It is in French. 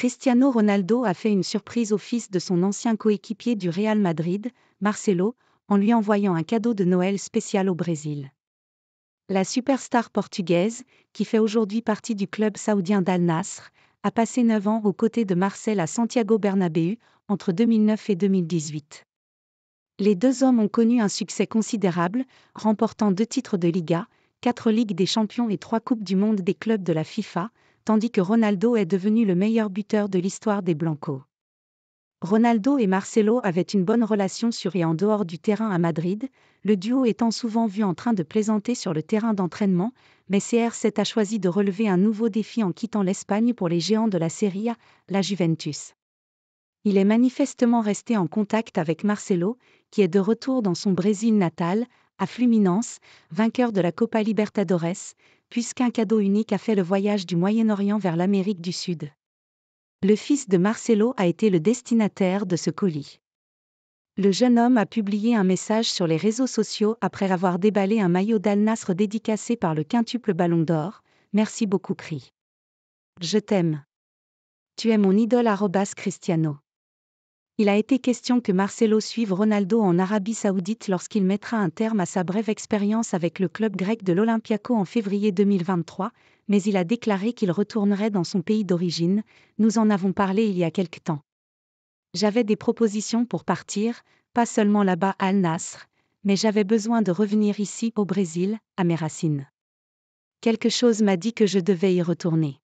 Cristiano Ronaldo a fait une surprise au fils de son ancien coéquipier du Real Madrid, Marcelo, en lui envoyant un cadeau de Noël spécial au Brésil. La superstar portugaise, qui fait aujourd'hui partie du club saoudien d'Al Nasr, a passé 9 ans aux côtés de Marcel à Santiago Bernabéu entre 2009 et 2018. Les deux hommes ont connu un succès considérable, remportant deux titres de Liga, quatre Ligues des Champions et trois Coupes du Monde des clubs de la FIFA, tandis que Ronaldo est devenu le meilleur buteur de l'histoire des Blancos. Ronaldo et Marcelo avaient une bonne relation sur et en dehors du terrain à Madrid, le duo étant souvent vu en train de plaisanter sur le terrain d'entraînement, mais CR7 a choisi de relever un nouveau défi en quittant l'Espagne pour les géants de la Serie A, la Juventus. Il est manifestement resté en contact avec Marcelo, qui est de retour dans son Brésil natal, à Fluminense, vainqueur de la Copa Libertadores, puisqu'un cadeau unique a fait le voyage du Moyen-Orient vers l'Amérique du Sud. Le fils de Marcelo a été le destinataire de ce colis. Le jeune homme a publié un message sur les réseaux sociaux après avoir déballé un maillot d'Al dédicacé par le quintuple Ballon d'Or. Merci beaucoup, Cri. Je t'aime. Tu es mon idole, Cristiano il a été question que Marcelo suive Ronaldo en Arabie saoudite lorsqu'il mettra un terme à sa brève expérience avec le club grec de l'Olympiaco en février 2023, mais il a déclaré qu'il retournerait dans son pays d'origine, nous en avons parlé il y a quelque temps. J'avais des propositions pour partir, pas seulement là-bas à Al Nasr, mais j'avais besoin de revenir ici au Brésil, à mes racines. Quelque chose m'a dit que je devais y retourner.